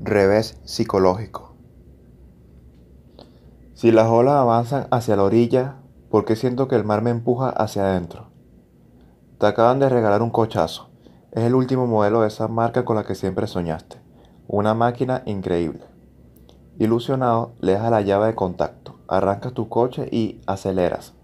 Revés psicológico. Si las olas avanzan hacia la orilla, ¿por qué siento que el mar me empuja hacia adentro? Te acaban de regalar un cochazo. Es el último modelo de esa marca con la que siempre soñaste. Una máquina increíble. Ilusionado, le das la llave de contacto, arrancas tu coche y aceleras.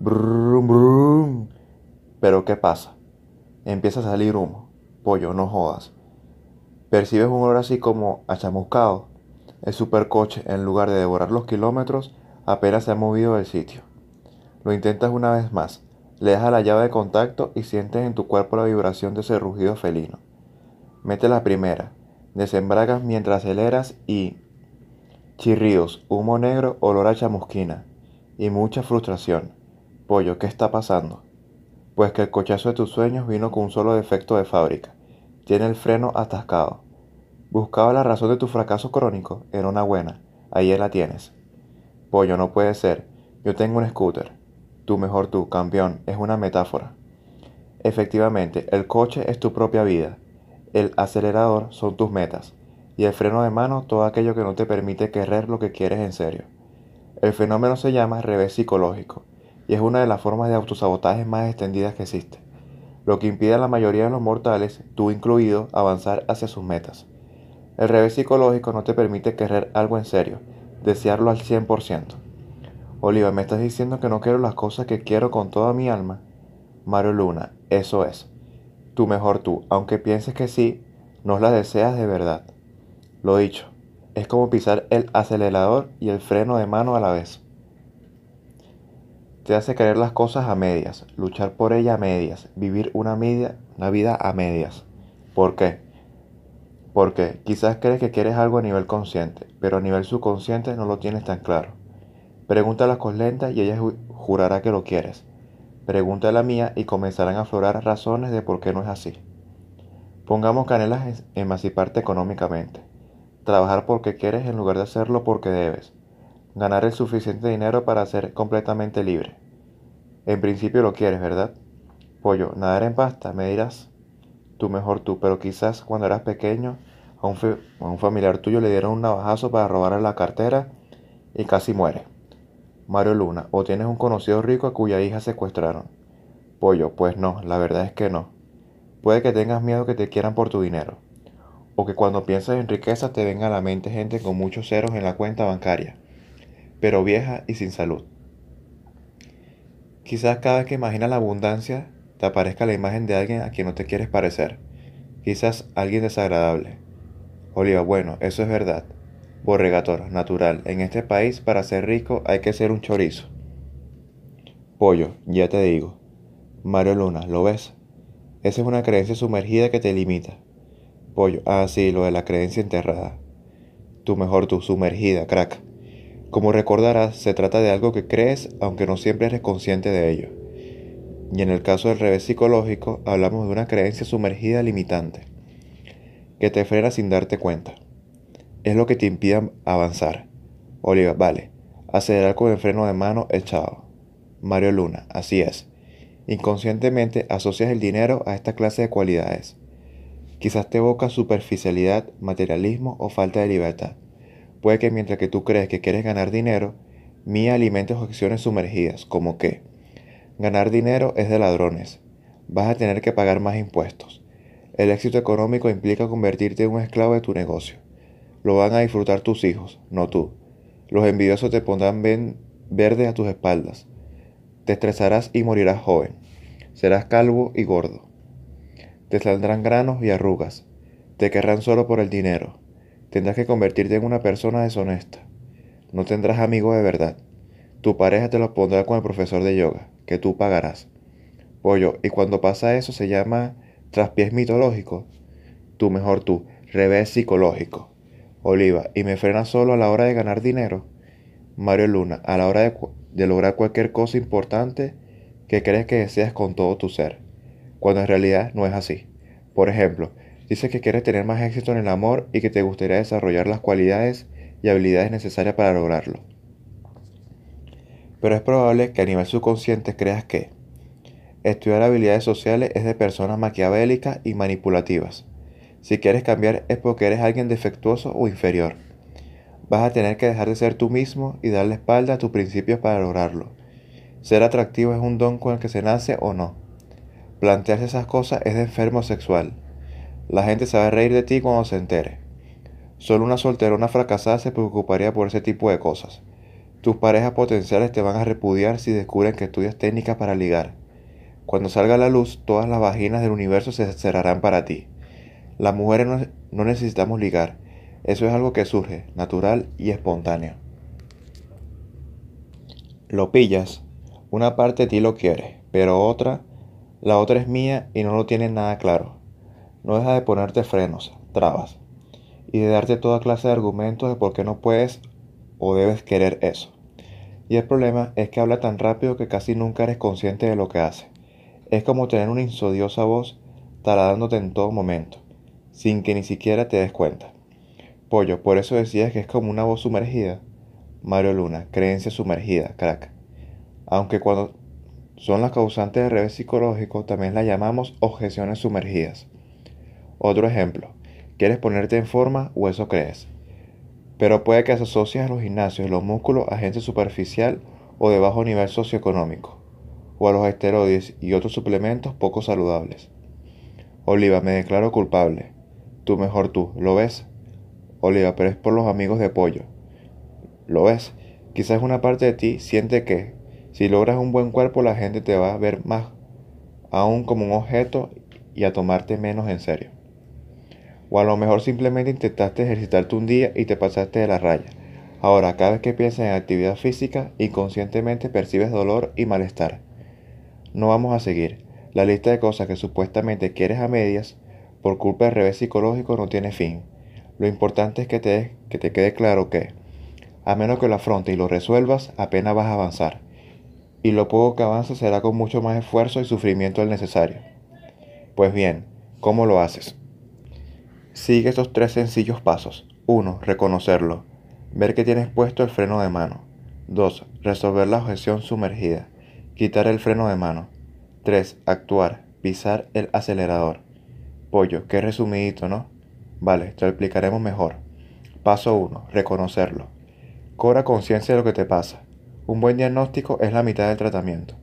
Brum, Pero ¿qué pasa? Empieza a salir humo. Pollo, no jodas. Percibes un olor así como chamuscado. El supercoche, en lugar de devorar los kilómetros, apenas se ha movido del sitio. Lo intentas una vez más. Le a la llave de contacto y sientes en tu cuerpo la vibración de ese rugido felino. Mete la primera. Desembragas mientras aceleras y... Chirridos, humo negro, olor a chamusquina. Y mucha frustración. Pollo, ¿qué está pasando? Pues que el cochazo de tus sueños vino con un solo defecto de fábrica tiene el freno atascado. Buscaba la razón de tu fracaso crónico era una buena. Ahí la tienes. Pollo, no puede ser. Yo tengo un scooter. Tú mejor tú, campeón. Es una metáfora. Efectivamente, el coche es tu propia vida. El acelerador son tus metas. Y el freno de mano todo aquello que no te permite querer lo que quieres en serio. El fenómeno se llama revés psicológico y es una de las formas de autosabotaje más extendidas que existe lo que impide a la mayoría de los mortales, tú incluido, avanzar hacia sus metas. El revés psicológico no te permite querer algo en serio, desearlo al 100%. Oliva, me estás diciendo que no quiero las cosas que quiero con toda mi alma. Mario Luna, eso es. Tú mejor tú, aunque pienses que sí, no las deseas de verdad. Lo dicho, es como pisar el acelerador y el freno de mano a la vez te hace creer las cosas a medias, luchar por ella a medias, vivir una, media, una vida a medias. ¿Por qué? Porque quizás crees que quieres algo a nivel consciente, pero a nivel subconsciente no lo tienes tan claro. Pregunta a las y ella jurará que lo quieres. Pregunta a la mía y comenzarán a aflorar razones de por qué no es así. Pongamos canelas en emanciparte económicamente. Trabajar porque quieres en lugar de hacerlo porque debes ganar el suficiente dinero para ser completamente libre. En principio lo quieres, ¿verdad? Pollo, nadar en pasta, me dirás. Tú mejor tú, pero quizás cuando eras pequeño a un, familiar tuyo le dieron un navajazo para robarle la cartera y casi muere. Mario Luna, o tienes un conocido rico a cuya hija secuestraron. Pollo, pues no, la verdad es que no. Puede que tengas miedo que te quieran por tu dinero, o que cuando piensas en riqueza te venga a la mente gente con muchos ceros en la cuenta bancaria pero vieja y sin salud. Quizás cada vez que imaginas la abundancia, te aparezca la imagen de alguien a quien no te quieres parecer, quizás alguien desagradable. Oliva, bueno, eso es verdad. Borregator, natural. En este país, para ser rico, hay que ser un chorizo. Pollo, ya te digo. Mario Luna, ¿lo ves? Esa es una creencia sumergida que te limita. Pollo, ah, sí, lo de la creencia enterrada. Tú mejor, tú, sumergida, crack. Como recordarás, se trata de algo que crees aunque no siempre eres consciente de ello. Y en el caso del revés psicológico, hablamos de una creencia sumergida limitante, que te frena sin darte cuenta. Es lo que te impide avanzar. Oliva, vale, accederá con el freno de mano echado. Mario Luna, así es. Inconscientemente asocias el dinero a esta clase de cualidades. Quizás te evoca superficialidad, materialismo o falta de libertad. Puede que mientras que tú crees que quieres ganar dinero, Mía o acciones sumergidas, como que ganar dinero es de ladrones, vas a tener que pagar más impuestos. El éxito económico implica convertirte en un esclavo de tu negocio. Lo van a disfrutar tus hijos, no tú. Los envidiosos te pondrán verde verdes a tus espaldas. Te estresarás y morirás joven. Serás calvo y gordo. Te saldrán granos y arrugas. Te querrán solo por el dinero tendrás que convertirte en una persona deshonesta. No tendrás amigos de verdad. Tu pareja te lo pondrá con el profesor de yoga, que tú pagarás. Pollo, y cuando pasa eso se llama traspiés mitológico. Tú mejor tú, revés psicológico. Oliva, y me frena solo a la hora de ganar dinero. Mario Luna, a la hora de lograr cualquier cosa importante que crees que deseas con todo tu ser, cuando en realidad no es así. Por ejemplo, Dices que quieres tener más éxito en el amor y que te gustaría desarrollar las cualidades y habilidades necesarias para lograrlo. Pero es probable que a nivel subconsciente creas que estudiar habilidades sociales es de personas maquiavélicas y manipulativas. Si quieres cambiar es porque eres alguien defectuoso o inferior. Vas a tener que dejar de ser tú mismo y darle espalda a tus principios para lograrlo. Ser atractivo es un don con el que se nace o no. Plantearse esas cosas es de enfermo sexual. La gente sabe reír de ti cuando se entere. Solo una solterona fracasada se preocuparía por ese tipo de cosas. Tus parejas potenciales te van a repudiar si descubren que estudias técnicas para ligar. Cuando salga la luz, todas las vaginas del universo se cerrarán para ti. Las mujeres no, necesitamos ligar. Eso es algo que surge, natural y espontáneo. Lo pillas. Una parte de ti lo quiere, pero otra, la otra es mía y no lo tiene nada claro no deja de ponerte frenos, trabas, y de darte toda clase de argumentos de por qué no puedes o debes querer eso. Y el problema es que habla tan rápido que casi nunca eres consciente de lo que hace. Es como tener una insodiosa voz taradándote en todo momento, sin que ni siquiera te des cuenta. Pollo, por eso decías que es como una voz sumergida. Mario Luna, creencia sumergida, crack. Aunque cuando son las causantes de revés psicológico, también las llamamos objeciones sumergidas. Otro ejemplo, quieres ponerte en forma o eso crees. Pero puede que asocies a los gimnasios, los músculos a gente superficial o de bajo nivel socioeconómico, o a los esteroides y otros suplementos poco saludables. Oliva, me declaro culpable. Tú mejor tú, ¿lo ves? Oliva, pero es por los amigos de pollo. ¿Lo ves? Quizás una parte de ti siente que, si logras un buen cuerpo, la gente te va a ver más aún como un objeto y a tomarte menos en serio. O a lo mejor simplemente intentaste ejercitarte un día y te pasaste de la raya. Ahora, cada vez que piensas en actividad física, inconscientemente percibes dolor y malestar. No vamos a seguir. La lista de cosas que supuestamente quieres a medias por culpa del revés psicológico no tiene fin. Lo importante es que te, que te quede claro que, a menos que lo afrontes y lo resuelvas, apenas vas a avanzar. Y lo poco que avances será con mucho más esfuerzo y sufrimiento del necesario. Pues bien, ¿cómo lo haces? Sigue estos tres sencillos pasos. 1. Reconocerlo. Ver que tienes puesto el freno de mano. 2. Resolver la objeción sumergida. Quitar el freno de mano. 3. Actuar. Pisar el acelerador. Pollo, qué resumidito, ¿no? Vale, te lo explicaremos mejor. Paso 1. Reconocerlo. Cobra conciencia de lo que te pasa. Un buen diagnóstico es la mitad del tratamiento.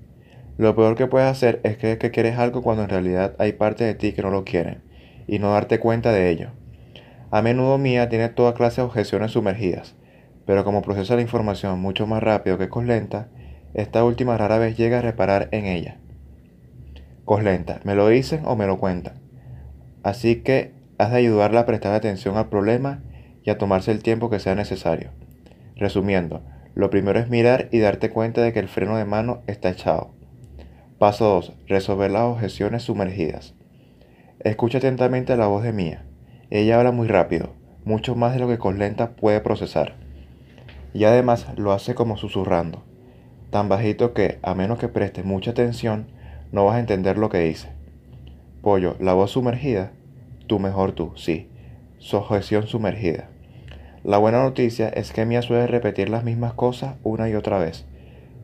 Lo peor que puedes hacer es creer que quieres algo cuando en realidad hay parte de ti que no lo quieren y no darte cuenta de ello. A menudo mía tiene toda clase de objeciones sumergidas, pero como procesa la información mucho más rápido que Coslenta, esta última rara vez llega a reparar en ella. Coslenta, me lo dicen o me lo cuentan. Así que has de ayudarla a prestar atención al problema y a tomarse el tiempo que sea necesario. Resumiendo, lo primero es mirar y darte cuenta de que el freno de mano está echado. Paso 2. Resolver las objeciones sumergidas. Escucha atentamente la voz de Mía. Ella habla muy rápido, mucho más de lo que con lenta puede procesar. Y además lo hace como susurrando, tan bajito que, a menos que prestes mucha atención, no vas a entender lo que dice. Pollo, la voz sumergida, tú mejor tú, sí, sujeción sumergida. La buena noticia es que Mía suele repetir las mismas cosas una y otra vez.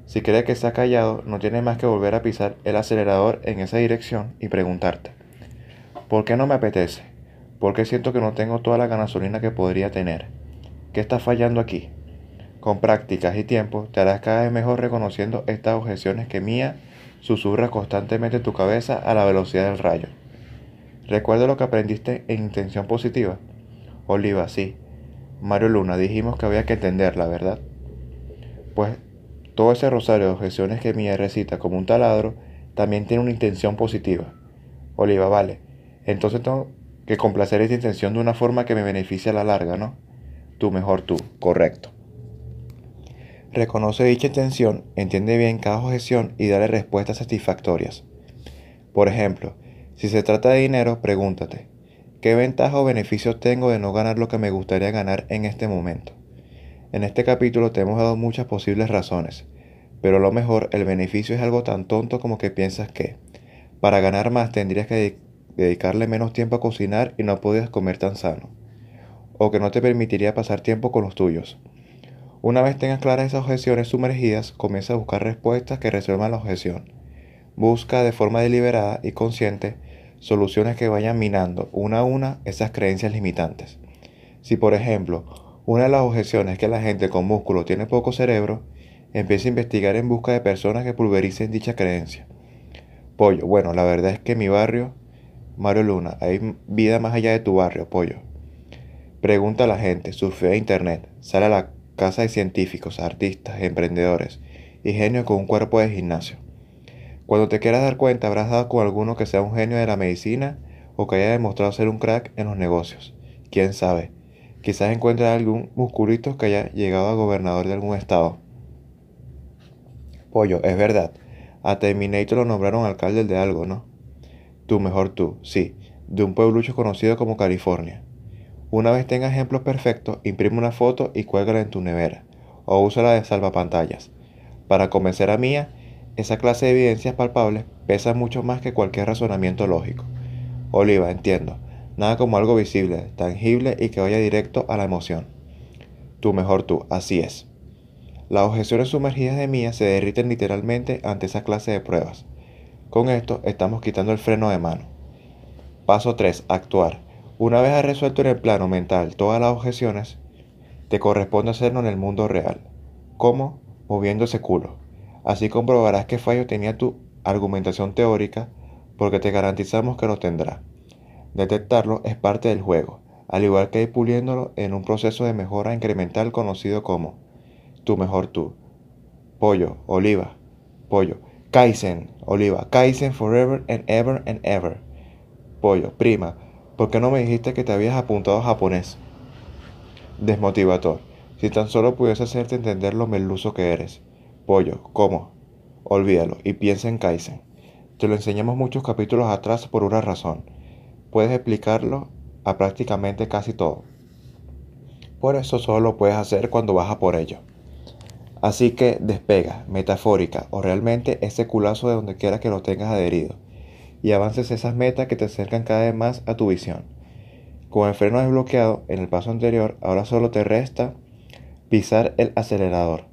Si cree que está callado, no tiene más que volver a pisar el acelerador en esa dirección y preguntarte. ¿Por qué no me apetece, qué siento que no tengo toda la gasolina que podría tener. ¿Qué está fallando aquí? Con prácticas y tiempo te harás cada vez mejor reconociendo estas objeciones que mía susurra constantemente tu cabeza a la velocidad del rayo. Recuerda lo que aprendiste en intención positiva. Oliva, sí. Mario Luna, dijimos que había que entenderla, ¿verdad? Pues todo ese rosario de objeciones que Mía recita como un taladro también tiene una intención positiva. Oliva, vale, entonces tengo que complacer esta intención de una forma que me beneficie a la larga, ¿no? Tú mejor tú, correcto. Reconoce dicha intención, entiende bien cada objeción y dale respuestas satisfactorias. Por ejemplo, si se trata de dinero, pregúntate, ¿qué ventaja o beneficio tengo de no ganar lo que me gustaría ganar en este momento? En este capítulo te hemos dado muchas posibles razones, pero a lo mejor el beneficio es algo tan tonto como que piensas que, para ganar más tendrías que dedicarle menos tiempo a cocinar y no podías comer tan sano, o que no te permitiría pasar tiempo con los tuyos. Una vez tengas claras esas objeciones sumergidas, comienza a buscar respuestas que resuelvan la objeción. Busca de forma deliberada y consciente soluciones que vayan minando una a una esas creencias limitantes. Si por ejemplo, una de las objeciones es que la gente con músculo tiene poco cerebro, empieza a investigar en busca de personas que pulvericen dicha creencia. Pollo, bueno, la verdad es que mi barrio Mario Luna, hay vida más allá de tu barrio, pollo. Pregunta a la gente, surfea internet, sale a la casa de científicos, artistas, emprendedores y genios con un cuerpo de gimnasio. Cuando te quieras dar cuenta, habrás dado con alguno que sea un genio de la medicina o que haya demostrado ser un crack en los negocios. Quién sabe, quizás encuentres algún musculito que haya llegado a gobernador de algún estado. Pollo, es verdad, a Terminator lo nombraron alcalde de algo, ¿no? Tu mejor tú, sí, de un pueblucho conocido como California. Una vez tengas ejemplos perfectos, imprime una foto y cuélgala en tu nevera, o úsala de salvapantallas. Para convencer a Mía, esa clase de evidencias palpables pesa mucho más que cualquier razonamiento lógico. Oliva, entiendo, nada como algo visible, tangible y que vaya directo a la emoción. Tu mejor tú, así es. Las objeciones sumergidas de Mía se derriten literalmente ante esa clase de pruebas. Con esto estamos quitando el freno de mano. Paso 3. Actuar. Una vez has resuelto en el plano mental todas las objeciones, te corresponde hacerlo en el mundo real. ¿Cómo? ese culo. Así comprobarás qué fallo tenía tu argumentación teórica porque te garantizamos que lo tendrá. Detectarlo es parte del juego, al igual que ir puliéndolo en un proceso de mejora incremental conocido como tu mejor tú. Pollo, oliva, pollo. Kaizen, Oliva, Kaizen forever and ever and ever. Pollo, prima, ¿por qué no me dijiste que te habías apuntado a japonés? Desmotivador, si tan solo pudiese hacerte entender lo meluso que eres. Pollo, ¿cómo? Olvídalo y piensa en Kaizen. Te lo enseñamos muchos capítulos atrás por una razón. Puedes explicarlo a prácticamente casi todo. Por eso solo lo puedes hacer cuando vas a por ello. Así que despega, metafórica o realmente ese culazo de donde quiera que lo tengas adherido y avances esas metas que te acercan cada vez más a tu visión. Con el freno desbloqueado en el paso anterior, ahora solo te resta pisar el acelerador.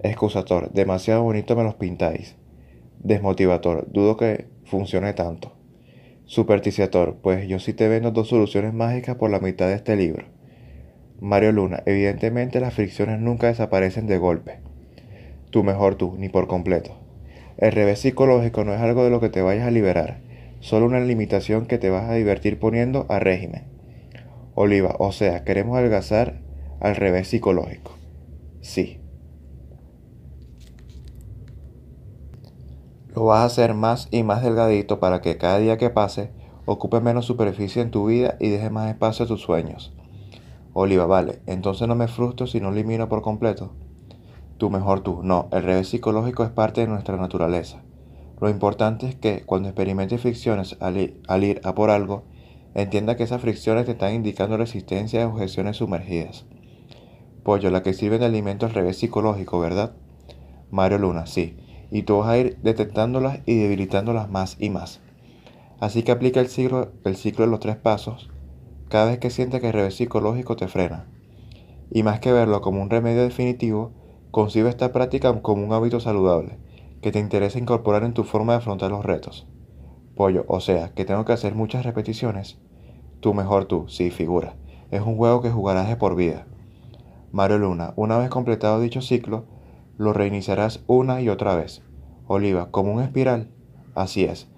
Excusator, demasiado bonito me los pintáis. Desmotivator, dudo que funcione tanto. Superticiator, pues yo sí te vendo dos soluciones mágicas por la mitad de este libro. Mario Luna, evidentemente las fricciones nunca desaparecen de golpe. Tú mejor tú, ni por completo. El revés psicológico no es algo de lo que te vayas a liberar, solo una limitación que te vas a divertir poniendo a régimen. Oliva, o sea, queremos adelgazar al revés psicológico. Sí. Lo vas a hacer más y más delgadito para que cada día que pase ocupe menos superficie en tu vida y deje más espacio a tus sueños. Oliva, vale, entonces no me frustro si no elimino por completo. Tú mejor tú, no, el revés psicológico es parte de nuestra naturaleza. Lo importante es que cuando experimentes fricciones al ir, a por algo, entienda que esas fricciones te están indicando resistencia a objeciones sumergidas. Pollo, la que sirve de alimento al revés psicológico, ¿verdad? Mario Luna, sí. Y tú vas a ir detectándolas y debilitándolas más y más. Así que aplica el ciclo, el ciclo de los tres pasos cada vez que sientes que el revés psicológico te frena. Y más que verlo como un remedio definitivo, concibe esta práctica como un hábito saludable, que te interesa incorporar en tu forma de afrontar los retos. Pollo, o sea, que tengo que hacer muchas repeticiones. Tú mejor tú, sí, figura. Es un juego que jugarás de por vida. Mario Luna, una vez completado dicho ciclo, lo reiniciarás una y otra vez. Oliva, como un espiral. Así es.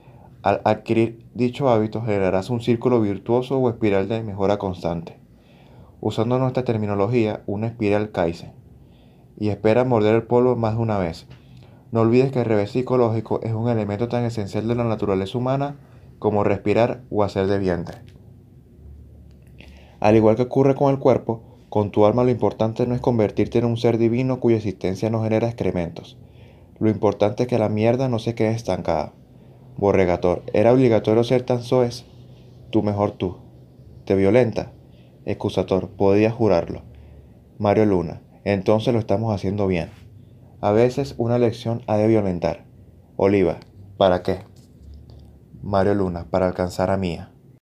Al adquirir dicho hábito generarás un círculo virtuoso o espiral de mejora constante. Usando nuestra terminología, una espiral Kaizen. Y espera morder el polvo más de una vez. No olvides que el revés psicológico es un elemento tan esencial de la naturaleza humana como respirar o hacer de vientre. Al igual que ocurre con el cuerpo, con tu alma lo importante no es convertirte en un ser divino cuya existencia no genera excrementos. Lo importante es que la mierda no se quede estancada. Borregator, ¿era obligatorio ser tan soez? Tú mejor tú. ¿Te violenta? Excusator, podía jurarlo. Mario Luna, entonces lo estamos haciendo bien. A veces una lección ha de violentar. Oliva, ¿para qué? Mario Luna, para alcanzar a Mía.